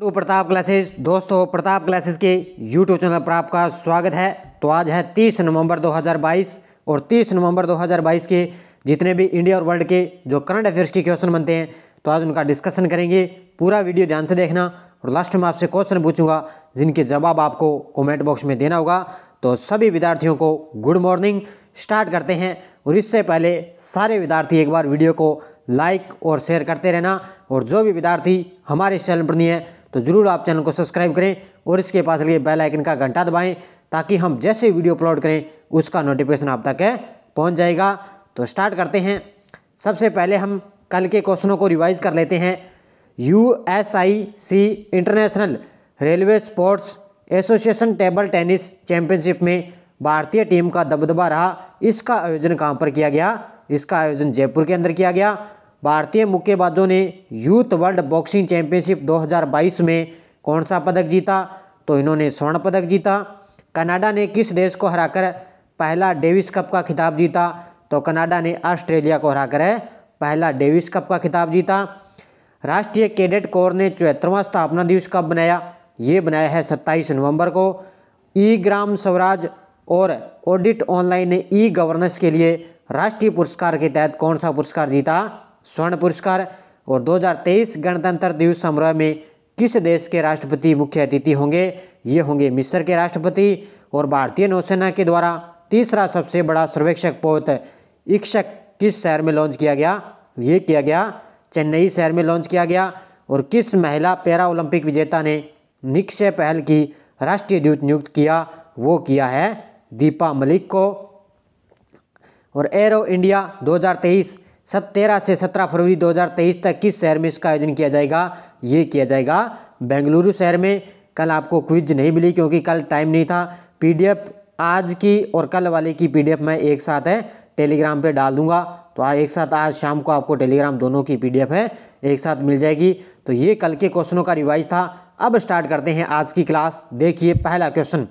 to Pratap classes दोस्तों Pratap classes के YouTube channel पर आपका स्वागत है तो आज है 30 नवंबर 2022 और 30 नवंबर 2022 के जितने भी इंडिया और वर्ल्ड के जो करंट अफेयर्स के क्वेश्चन बनते हैं तो आज उनका डिस्कशन करेंगे पूरा वीडियो ध्यान से देखना और लास्ट में आपसे क्वेश्चन पूछूंगा जिनके जवाब आपको कॉमेंट बॉक्स में देना होगा तो सभी विद्यार्थियों को गुड मॉर्निंग स्टार्ट करते हैं और इससे पहले सारे विद्यार्थी एक बार वीडियो को लाइक और शेयर करते रहना और जो भी विद्यार्थी हमारे चैनल पर नहीं है तो ज़रूर आप चैनल को सब्सक्राइब करें और इसके पास लगे बेल आइकन का घंटा दबाएं ताकि हम जैसे वीडियो अपलोड करें उसका नोटिफिकेशन आप तक पहुँच जाएगा तो स्टार्ट करते हैं सबसे पहले हम कल के क्वेश्चनों को रिवाइज कर लेते हैं U S I C international railway sports association table tennis championship में भारतीय टीम का दबदबा रहा इसका आयोजन कहाँ पर किया गया इसका आयोजन जयपुर के अंदर किया गया भारतीय मुक्केबाजों ने यूथ वर्ल्ड बॉक्सिंग चैंपियनशिप 2022 में कौन सा पदक जीता तो इन्होंने स्वर्ण पदक जीता कनाडा ने किस देश को हराकर पहला डेविस कप का खिताब जीता तो कनाडा ने ऑस्ट्रेलिया को हराकर पहला डेविस कप का खिताब जीता राष्ट्रीय कैडेट कोर ने चौहत्तरवां स्थापना दिवस कब बनाया ये बनाया है 27 नवंबर को ई ग्राम स्वराज और ऑडिट ऑनलाइन ने ई गवर्नेंस के लिए राष्ट्रीय पुरस्कार के तहत कौन सा पुरस्कार जीता स्वर्ण पुरस्कार और 2023 गणतंत्र दिवस समारोह में किस देश के राष्ट्रपति मुख्य अतिथि होंगे ये होंगे मिस्र के राष्ट्रपति और भारतीय नौसेना के द्वारा तीसरा सबसे बड़ा सर्वेक्षक पोत इक्षक किस शहर में लॉन्च किया गया ये किया गया चेन्नई शहर में लॉन्च किया गया और किस महिला पैरा ओलंपिक विजेता ने निक्षय पहल की राष्ट्रीय दूत नियुक्त किया वो किया है दीपा मलिक को और एरो इंडिया सत तेरह से सत्रह फरवरी 2023 तक किस शहर में इसका आयोजन किया जाएगा ये किया जाएगा बेंगलुरु शहर में कल आपको क्विज नहीं मिली क्योंकि कल टाइम नहीं था पीडीएफ आज की और कल वाले की पीडीएफ मैं एक साथ है टेलीग्राम पे डाल दूंगा तो आज एक साथ आज शाम को आपको टेलीग्राम दोनों की पीडीएफ है एक साथ मिल जाएगी तो ये कल के क्वेश्चनों का रिवाइज था अब स्टार्ट करते हैं आज की क्लास देखिए पहला क्वेश्चन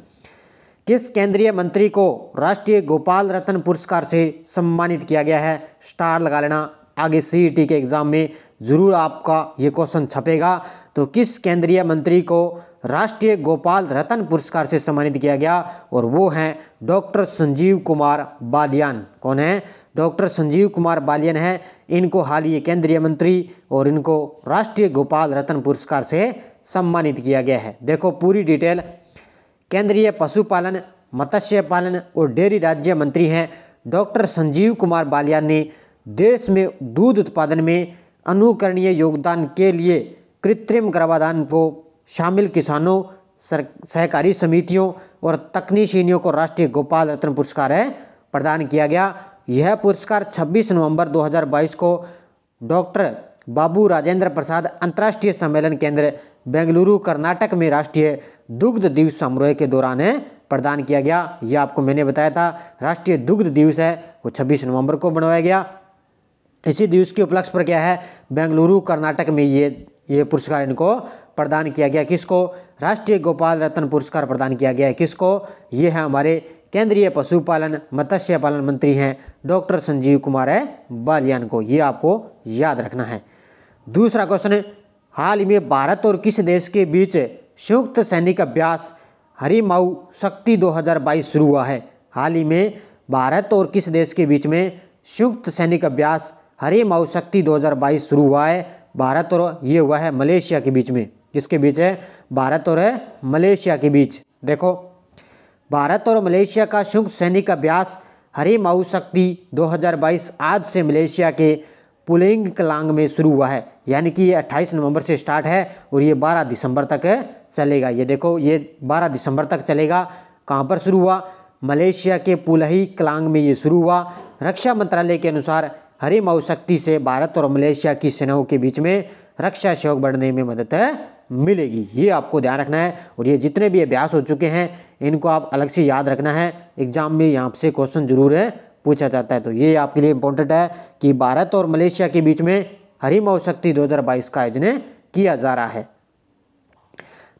किस केंद्रीय मंत्री को राष्ट्रीय गोपाल रत्न पुरस्कार से सम्मानित किया गया है स्टार लगा लेना आगे सीईटी e के एग्जाम में ज़रूर आपका ये क्वेश्चन छपेगा तो किस केंद्रीय मंत्री को राष्ट्रीय गोपाल रत्न पुरस्कार से सम्मानित किया गया और वो हैं डॉक्टर संजीव कुमार बालियान कौन है डॉक्टर संजीव कुमार बालियान है इनको हाल ही केंद्रीय मंत्री और इनको राष्ट्रीय गोपाल रत्न पुरस्कार से सम्मानित किया गया है देखो पूरी डिटेल केंद्रीय पशुपालन मत्स्य पालन और डेयरी राज्य मंत्री हैं डॉक्टर संजीव कुमार बालिया ने देश में दूध उत्पादन में अनुकरणीय योगदान के लिए कृत्रिम गर्भाधान को शामिल किसानों सहकारी समितियों और तकनीशीनियों को राष्ट्रीय गोपाल रत्न पुरस्कार है प्रदान किया गया यह पुरस्कार 26 नवंबर 2022 को डॉक्टर बाबू राजेंद्र प्रसाद अंतर्राष्ट्रीय सम्मेलन केंद्र बेंगलुरु कर्नाटक में राष्ट्रीय दुग्ध दिवस समारोह के दौरान प्रदान किया गया यह आपको मैंने बताया था राष्ट्रीय दुग्ध दिवस है वो 26 नवंबर को बनवाया गया इसी दिवस के उपलक्ष्य पर क्या है बेंगलुरु कर्नाटक में ये ये पुरस्कार इनको प्रदान किया गया किसको राष्ट्रीय गोपाल रत्न पुरस्कार प्रदान किया गया है किसको ये है हमारे केंद्रीय पशुपालन मत्स्य पालन मंत्री हैं डॉक्टर संजीव कुमार है बालियान को ये आपको याद रखना है दूसरा क्वेश्चन हाल ही में भारत और किस देश के बीच संयुक्त सैनिक अभ्यास हरिमाऊ शक्ति 2022 शुरू हुआ है हाल ही में भारत और किस देश के बीच में संयुक्त सैनिक अभ्यास हरिमाऊ शक्ति 2022 शुरू हुआ है भारत और ये हुआ है मलेशिया के बीच में किसके बीच है भारत और है मलेशिया के बीच देखो भारत और मलेशिया का शुभ सैनिक अभ्यास हरी माऊ शक्ति 2022 आज से मलेशिया के पुलिंग कलांग में शुरू हुआ है यानी कि ये 28 नवंबर से स्टार्ट है और ये 12 दिसंबर तक चलेगा ये देखो ये 12 दिसंबर तक चलेगा कहाँ पर शुरू हुआ मलेशिया के पुलही कलांग में ये शुरू हुआ रक्षा मंत्रालय के अनुसार हरी माऊ शक्ति से भारत और मलेशिया की सेनाओं के बीच में रक्षा सहयोग बढ़ने में मदद मिलेगी ये आपको ध्यान रखना है और ये जितने भी अभ्यास हो चुके हैं इनको आप अलग से याद रखना है एग्जाम में यहाँ से क्वेश्चन जरूर है पूछा जाता है तो ये आपके लिए इम्पोर्टेंट है कि भारत और मलेशिया के बीच में हरी मौशक्ति दो का आयोजन किया जा रहा है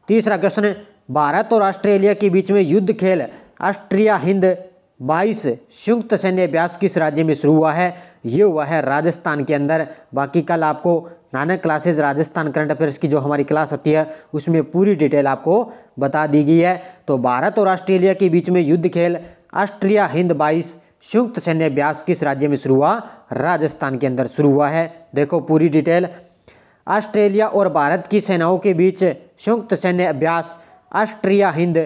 तीसरा क्वेश्चन है भारत और ऑस्ट्रेलिया के बीच में युद्ध खेल ऑस्ट्रिया हिंद 22 संयुक्त सैन्य अभ्यास किस राज्य में शुरू हुआ है ये हुआ है राजस्थान के अंदर बाकी कल आपको Nanak classes Rajasthan current affairs की जो हमारी क्लास होती है उसमें पूरी डिटेल आपको बता दी गई है तो भारत और ऑस्ट्रेलिया के बीच में युद्ध खेल ऑस्ट्रिया हिंद बाईस संयुक्त सैन्य अभ्यास किस राज्य में शुरू हुआ राजस्थान के अंदर शुरू हुआ है देखो पूरी डिटेल ऑस्ट्रेलिया और भारत की सेनाओं के बीच संयुक्त सैन्य अभ्यास ऑस्ट्रिया हिंद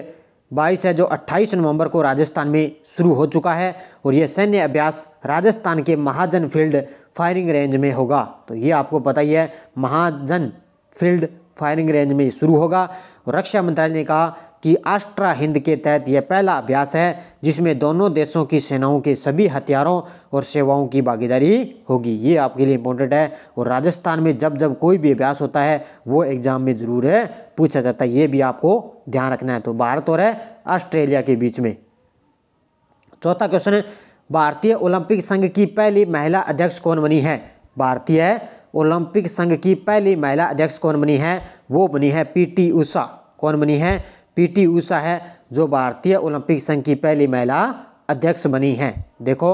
बाईस है जो 28 नवंबर को राजस्थान में शुरू हो चुका है और यह सैन्य अभ्यास राजस्थान के महाजन फील्ड फायरिंग रेंज में होगा तो ये आपको पता ही है महाजन फील्ड फायरिंग रेंज में शुरू होगा और रक्षा मंत्रालय ने कहा कि आस्ट्रा हिंद के तहत यह पहला अभ्यास है जिसमें दोनों देशों की सेनाओं के सभी हथियारों और सेवाओं की भागीदारी होगी ये आपके लिए इंपॉर्टेंट है और राजस्थान में जब जब कोई भी अभ्यास होता है वो एग्जाम में ज़रूर है पूछा जाता है ये भी आपको ध्यान रखना है तो भारत और है ऑस्ट्रेलिया के बीच में चौथा क्वेश्चन है भारतीय ओलंपिक संघ की पहली महिला अध्यक्ष कौन बनी है भारतीय ओलंपिक संघ की पहली महिला अध्यक्ष कौन बनी है वो बनी है पीटी उषा कौन बनी है पीटी ऊषा है जो भारतीय ओलंपिक संघ की पहली महिला अध्यक्ष बनी हैं देखो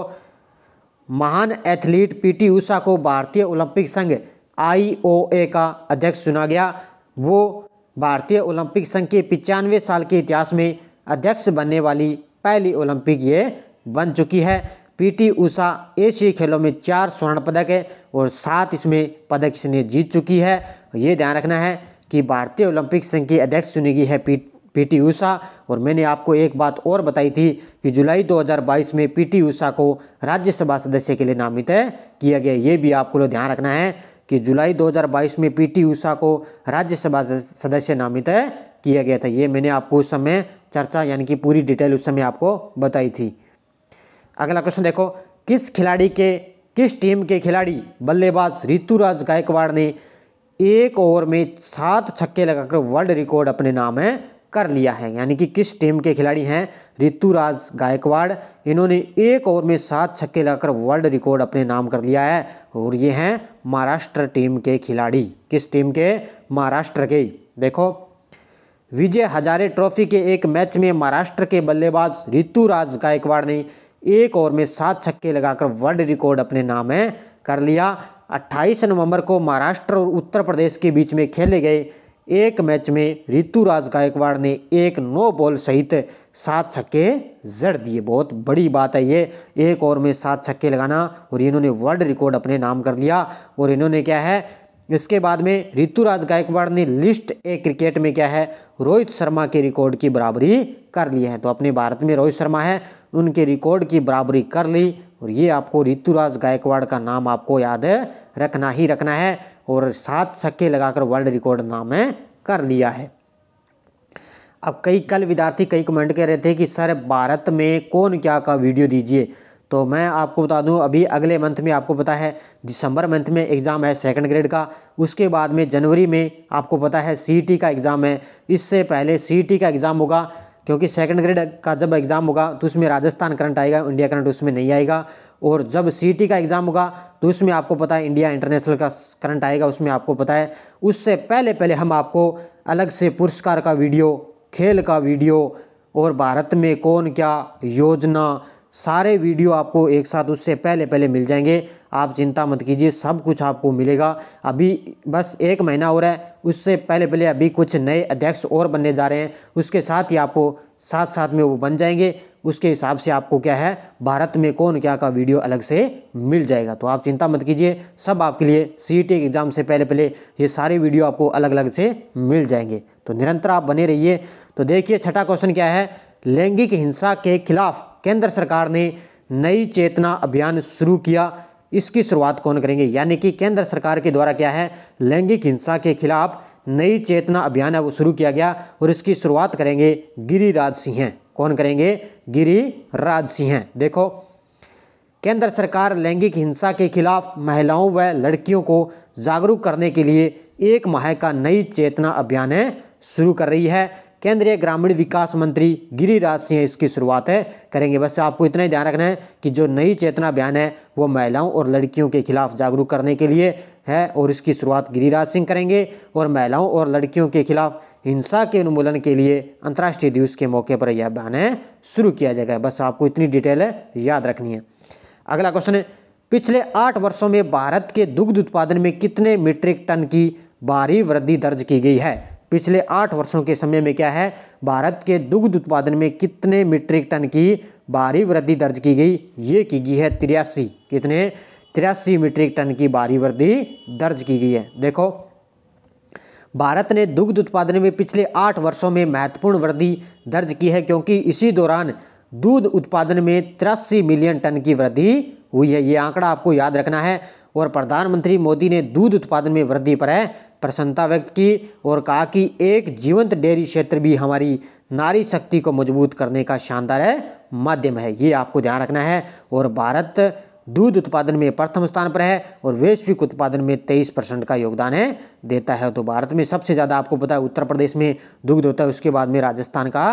महान एथलीट पीटी ऊषा को भारतीय ओलंपिक संघ आईओए का अध्यक्ष चुना गया वो भारतीय ओलंपिक संघ के पचानवे साल के इतिहास में अध्यक्ष बनने वाली पहली ओलंपिक ये बन चुकी है पीटी ऊषा एशियाई खेलों में चार स्वर्ण पदक है और सात इसमें पदक इसने जीत चुकी है ये ध्यान रखना है कि भारतीय ओलंपिक संघ की अध्यक्ष चुनी गई है पी पीटी उषा और मैंने आपको एक बात और बताई थी कि जुलाई 2022 में पीटी उषा को राज्यसभा सदस्य के लिए नामित किया गया ये भी आपको लोग ध्यान रखना है कि जुलाई 2022 में पीटी उषा को राज्यसभा सदस्य नामित किया गया था ये मैंने आपको उस समय चर्चा यानी कि पूरी डिटेल उस समय आपको बताई थी अगला क्वेश्चन देखो किस खिलाड़ी के किस टीम के खिलाड़ी बल्लेबाज ऋतुराज गायकवाड़ ने एक ओवर में सात छक्के लगाकर वर्ल्ड रिकॉर्ड अपने नाम है कर लिया है यानी कि किस टीम के खिलाड़ी हैं ऋतुराज गायकवाड़ इन्होंने एक ओवर में सात छक्के लगाकर वर्ल्ड रिकॉर्ड अपने नाम कर लिया है और ये हैं महाराष्ट्र टीम के खिलाड़ी किस टीम के महाराष्ट्र के देखो विजय हजारे ट्रॉफी के एक मैच में महाराष्ट्र के बल्लेबाज ऋतुराज गायकवाड़ ने एक ओवर में सात छक्के लगाकर वर्ल्ड रिकॉर्ड अपने नाम है कर लिया 28 नवंबर को महाराष्ट्र और उत्तर प्रदेश के बीच में खेले गए एक मैच में ऋतुराज गायकवाड़ ने एक नौ बॉल सहित सात छक्के जड़ दिए बहुत बड़ी बात है ये एक ओवर में सात छक्के लगाना और इन्होंने वर्ल्ड रिकॉर्ड अपने नाम कर लिया और इन्होंने क्या है इसके बाद में ऋतुराज गायकवाड़ ने लिस्ट ए क्रिकेट में क्या है रोहित शर्मा के रिकॉर्ड की बराबरी कर ली है तो अपने भारत में रोहित शर्मा है उनके रिकॉर्ड की बराबरी कर ली और ये आपको ऋतुराज गायकवाड़ का नाम आपको याद रखना ही रखना है और सात छक्के लगाकर वर्ल्ड रिकॉर्ड नाम है कर लिया है अब कई कल विद्यार्थी कई कमेंट कर रहे थे कि सर भारत में कौन क्या का वीडियो दीजिए तो मैं आपको बता दूं अभी अगले मंथ में आपको पता है दिसंबर मंथ में एग्ज़ाम है सेकंड ग्रेड का उसके बाद में जनवरी में आपको पता है सी का एग्ज़ाम है इससे पहले सी का एग्ज़ाम होगा क्योंकि सेकंड ग्रेड का जब एग्ज़ाम होगा तो उसमें राजस्थान करंट आएगा इंडिया करंट उसमें नहीं आएगा और जब सीटी का एग्ज़ाम होगा तो उसमें आपको पता है इंडिया इंटरनेशनल का करंट आएगा उसमें आपको पता है उससे पहले पहले हम आपको अलग से पुरस्कार का वीडियो खेल का वीडियो और भारत में कौन क्या योजना सारे वीडियो आपको एक साथ उससे पहले पहले मिल जाएंगे आप चिंता मत कीजिए सब कुछ आपको मिलेगा अभी बस एक महीना हो रहा है उससे पहले पहले अभी कुछ नए अध्यक्ष और बनने जा रहे हैं उसके साथ ही आपको साथ साथ में वो बन जाएंगे उसके हिसाब से आपको क्या है भारत में कौन क्या का वीडियो अलग से मिल जाएगा तो आप चिंता मत कीजिए सब आपके लिए सी के एग्ज़ाम से पहले पहले ये सारे वीडियो आपको अलग अलग से मिल जाएंगे तो निरंतर आप बने रहिए तो देखिए छठा क्वेश्चन क्या है लैंगिक हिंसा के खिलाफ केंद्र सरकार ने नई चेतना अभियान शुरू किया इसकी शुरुआत कौन करेंगे यानी कि केंद्र सरकार के द्वारा क्या है लैंगिक हिंसा के खिलाफ नई चेतना अभियान है वो शुरू किया गया और इसकी शुरुआत करेंगे गिरिराज सिंह कौन करेंगे गिरिराज सिंह देखो केंद्र सरकार लैंगिक हिंसा के खिलाफ महिलाओं व लड़कियों को जागरूक करने के लिए एक माह का नई चेतना अभियान शुरू कर रही है केंद्रीय ग्रामीण विकास मंत्री गिरिराज सिंह इसकी शुरुआत है करेंगे बस आपको इतना ही ध्यान रखना है कि जो नई चेतना अभियान है वो महिलाओं और लड़कियों के खिलाफ जागरूक करने के लिए है और इसकी शुरुआत गिरिराज सिंह करेंगे और महिलाओं और लड़कियों के खिलाफ हिंसा के उन्मूलन के लिए अंतर्राष्ट्रीय दिवस के मौके पर यह अभियान है शुरू किया जाएगा बस आपको इतनी डिटेल है याद रखनी है अगला क्वेश्चन है पिछले आठ वर्षों में भारत के दुग्ध उत्पादन में कितने मीट्रिक टन की भारी वृद्धि दर्ज की गई है पिछले आठ वर्षों के समय में क्या है भारत के दुग्ध उत्पादन में कितने मीट्रिक टन की भारी वृद्धि दर्ज की गई ये की गई है तिरासी कितने तिरासी मीट्रिक टन की भारी वृद्धि दर्ज की गई है देखो भारत ने दुग्ध उत्पादन में पिछले आठ वर्षों में महत्वपूर्ण वृद्धि दर्ज की है क्योंकि इसी दौरान दूध उत्पादन में तिरासी मिलियन टन की वृद्धि हुई है ये आंकड़ा आपको याद रखना है और प्रधानमंत्री मोदी ने दूध उत्पादन में वृद्धि पर है प्रसन्नता व्यक्त की और कहा कि एक जीवंत डेयरी क्षेत्र भी हमारी नारी शक्ति को मजबूत करने का शानदार है माध्यम है ये आपको ध्यान रखना है और भारत दूध उत्पादन में प्रथम स्थान पर है और वैश्विक उत्पादन में तेईस परसेंट का योगदान है देता है तो भारत में सबसे ज़्यादा आपको पता है उत्तर प्रदेश में दुग्ध होता है उसके बाद में राजस्थान का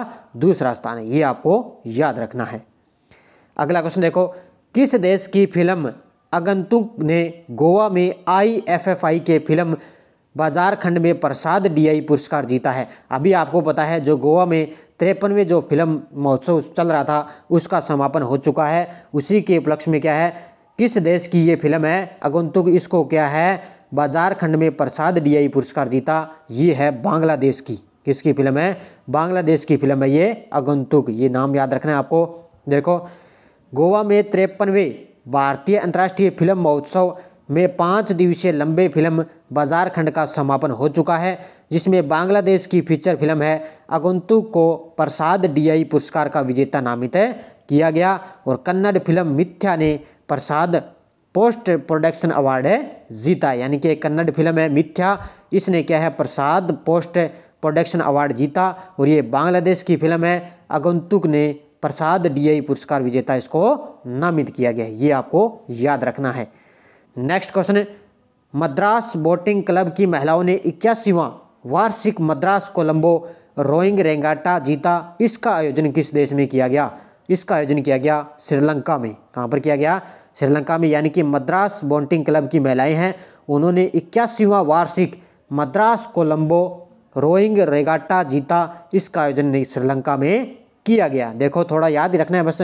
दूसरा स्थान है ये आपको याद रखना है अगला क्वेश्चन देखो किस देश की फिल्म अगंतुक ने गोवा में आई के फिल्म बाजार खंड में प्रसाद डीआई पुरस्कार जीता है अभी आपको पता है जो गोवा में तिरपनवें जो फिल्म महोत्सव चल रहा था उसका समापन हो चुका है उसी के उपलक्ष्य में क्या है किस देश की ये फिल्म है अगंतुक इसको क्या है बाजार खंड में प्रसाद डीआई पुरस्कार जीता ये है बांग्लादेश की किसकी फिल्म है बांग्लादेश की फिल्म है ये अगंतुक ये नाम याद रखना है आपको देखो गोवा में तिरपनवे भारतीय अंतर्राष्ट्रीय फिल्म महोत्सव में पाँच दिवसीय लंबे फिल्म बाजार खंड का समापन हो चुका है जिसमें बांग्लादेश की फीचर फिल्म है अगुंतु को प्रसाद डीआई पुरस्कार का विजेता नामित है किया गया और कन्नड़ फिल्म मिथ्या ने प्रसाद पोस्ट प्रोडक्शन अवार्ड है जीता यानी कि कन्नड़ फिल्म है मिथ्या इसने क्या है प्रसाद पोस्ट प्रोडक्शन अवार्ड जीता और ये बांग्लादेश की फिल्म है अगंतुक ने प्रसाद डीआई पुरस्कार विजेता इसको नामित किया गया है ये आपको याद रखना है नेक्स्ट क्वेश्चन है मद्रास बोटिंग क्लब की महिलाओं ने इक्यासीवां वार्षिक मद्रास कोलंबो रोइंग रेंगाटा जीता इसका आयोजन किस देश में किया गया इसका आयोजन किया गया श्रीलंका में कहाँ पर किया गया श्रीलंका में यानी कि मद्रास बोटिंग क्लब की महिलाएं हैं उन्होंने इक्यासीवां वार्षिक मद्रास कोलंबो रोइंग रेगाटा जीता इसका आयोजन श्रीलंका में किया गया देखो थोड़ा याद रखना है बस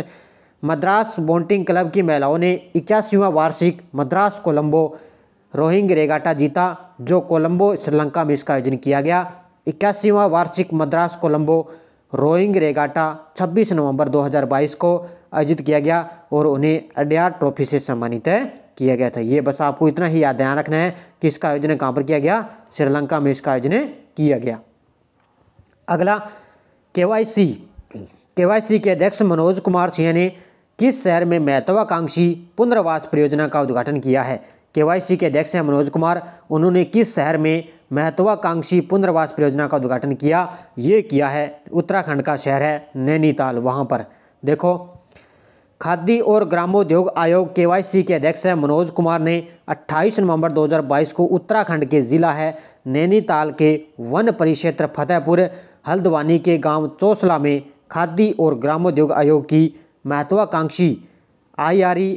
मद्रास बोटिंग क्लब की महिलाओं ने इक्यासीवा वार्षिक मद्रास कोलंबो रोहिंग रेगाटा जीता जो कोलंबो श्रीलंका में इसका आयोजन किया गया इक्यासीवा वार्षिक मद्रास कोलंबो रोइंग रेगाटा 26 नवंबर 2022 को आयोजित किया गया और उन्हें अडियार ट्रॉफी से सम्मानित किया गया था ये बस आपको इतना ही याद ध्यान रखना है कि इसका आयोजन कहाँ पर किया गया श्रीलंका में इसका आयोजन किया गया अगला के वाई सी के वाई सी के अध्यक्ष मनोज कुमार सिंह ने किस शहर में महत्वाकांक्षी पुनर्वास परियोजना का उद्घाटन किया है केवाईसी के अध्यक्ष हैं मनोज कुमार उन्होंने किस शहर में महत्वाकांक्षी पुनर्वास परियोजना का उद्घाटन किया ये किया है उत्तराखंड का शहर है नैनीताल वहाँ पर देखो खादी और ग्रामोद्योग आयोग के के अध्यक्ष हैं मनोज कुमार ने 28 नवंबर 2022 को उत्तराखंड के ज़िला है नैनीताल के वन परिक्षेत्र फतेहपुर हल्द्वानी के गांव चौसला में खादी और ग्रामोद्योग आयोग की महत्वाकांक्षी I R E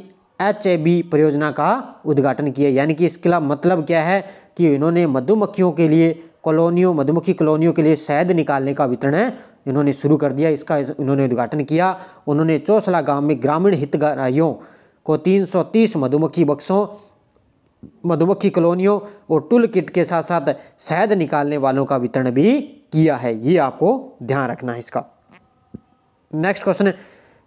H A B परियोजना का उद्घाटन किया यानी कि इसका मतलब क्या है कि इन्होंने मधुमक्खियों के लिए कॉलोनियों मधुमक्खी कॉलोनियों के लिए शहद निकालने का वितरण है इन्होंने शुरू कर दिया इसका इन्होंने उद्घाटन किया उन्होंने चौसला गांव में ग्रामीण हितग्राहियों को 330 मधुमक्खी बक्सों मधुमक्खी कॉलोनियों और टूल किट के साथ साथ शहद निकालने वालों का वितरण भी किया है ये आपको ध्यान रखना है इसका नेक्स्ट क्वेश्चन है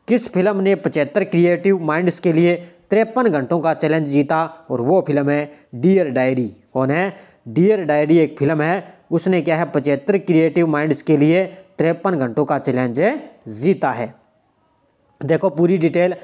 किस फिल्म ने पचहत्तर क्रिएटिव माइंड्स के लिए तिरपन घंटों का चैलेंज जीता और वो फिल्म है डियर डायरी कौन है डियर डायरी एक फिल्म है उसने क्या है पचहत्तर क्रिएटिव माइंड्स के लिए तिरपन घंटों का चैलेंज जीता है देखो पूरी डिटेल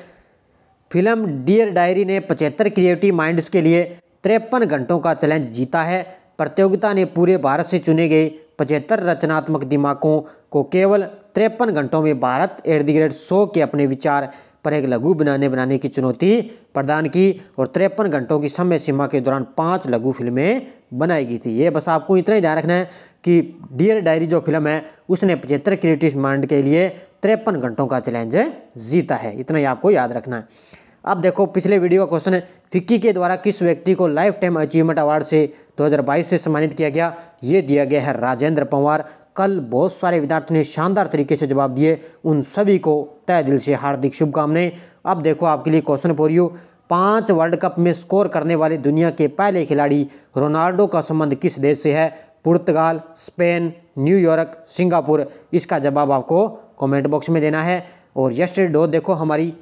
फिल्म डियर डायरी ने पचहत्तर क्रिएटिव माइंड्स के लिए तिरपन घंटों का चैलेंज जीता है प्रतियोगिता ने पूरे भारत से चुने गए पचहत्तर रचनात्मक दिमागों को केवल तिरपन घंटों में भारत एट दी रेट सो के अपने विचार पर एक लघु बनाने बनाने की चुनौती प्रदान की और तिरपन घंटों की समय सीमा के दौरान पाँच लघु फिल्में बनाई गई थी ये बस आपको इतना ही ध्यान रखना है कि डियर डायरी जो फिल्म है उसने पचहत्तर क्रिएटिव माइंड के लिए तिरपन घंटों का चैलेंज जीता है इतना ही आपको याद रखना है अब देखो पिछले वीडियो का क्वेश्चन है फिक्की के द्वारा किस व्यक्ति को लाइफ टाइम अचीवमेंट अवार्ड से 2022 से सम्मानित किया गया ये दिया गया है राजेंद्र पंवार कल बहुत सारे विद्यार्थियों ने शानदार तरीके से जवाब दिए उन सभी को तय दिल से हार्दिक शुभकामनाएं अब देखो आपके लिए क्वेश्चन पोरियो पाँच वर्ल्ड कप में स्कोर करने वाले दुनिया के पहले खिलाड़ी रोनाल्डो का संबंध किस देश से है पुर्तगाल स्पेन न्यूयॉर्क सिंगापुर इसका जवाब आपको कमेंट बॉक्स में देना है और डो देखो हमारी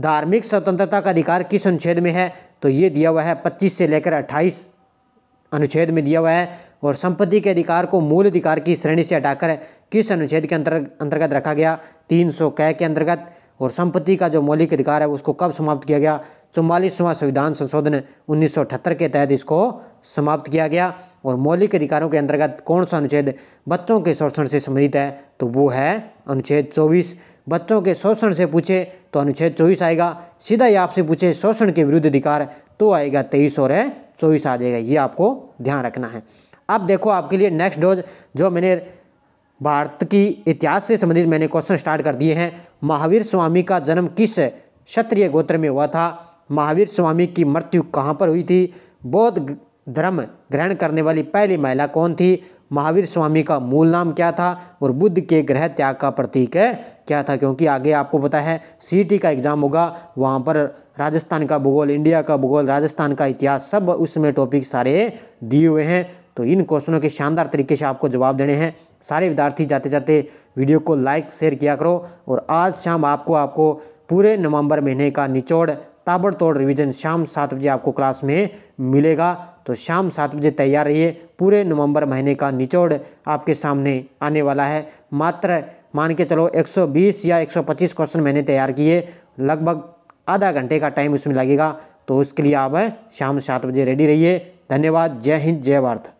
धार्मिक स्वतंत्रता का अधिकार किस अनुच्छेद में है तो ये दिया हुआ है पच्चीस से लेकर अट्ठाईस अनुच्छेद में दिया हुआ है और संपत्ति के अधिकार को मूल अधिकार की श्रेणी से हटाकर किस अनुच्छेद के अंतर अंतर्गत रखा गया तीन सौ कै के अंतर्गत और संपत्ति का जो मौलिक अधिकार है उसको कब समाप्त किया गया चौवालीसवां संविधान संशोधन उन्नीस के तहत इसको समाप्त किया गया और मौलिक अधिकारों के अंतर्गत कौन सा अनुच्छेद बच्चों के शोषण से संबंधित है तो वो है अनुच्छेद चौबीस बच्चों के शोषण से पूछे तो अनुच्छेद चौबीस आएगा सीधा ही आपसे पूछे शोषण के विरुद्ध अधिकार तो आएगा तेईस और है चौबीस आ जाएगा ये आपको ध्यान रखना है अब देखो आपके लिए नेक्स्ट डोज जो मैंने भारत की इतिहास से संबंधित मैंने क्वेश्चन स्टार्ट कर दिए हैं महावीर स्वामी का जन्म किस क्षत्रिय गोत्र में हुआ था महावीर स्वामी की मृत्यु कहाँ पर हुई थी बौद्ध धर्म ग्रहण करने वाली पहली महिला कौन थी महावीर स्वामी का मूल नाम क्या था और बुद्ध के ग्रह त्याग का प्रतीक है क्या था क्योंकि आगे आपको पता है सी e का एग्ज़ाम होगा वहाँ पर राजस्थान का भूगोल इंडिया का भूगोल राजस्थान का इतिहास सब उसमें टॉपिक सारे दिए हुए हैं तो इन क्वेश्चनों के शानदार तरीके से आपको जवाब देने हैं सारे विद्यार्थी जाते जाते वीडियो को लाइक शेयर किया करो और आज शाम आपको आपको पूरे नवंबर महीने का निचोड़ ताबड़तोड़ रिवीजन शाम सात बजे आपको क्लास में मिलेगा तो शाम सात बजे तैयार रहिए पूरे नवंबर महीने का निचोड़ आपके सामने आने वाला है मात्र मान के चलो 120 या 125 क्वेश्चन मैंने तैयार किए लगभग आधा घंटे का टाइम उसमें लगेगा तो उसके लिए आप शाम सात बजे रेडी रहिए धन्यवाद जय हिंद जय भारत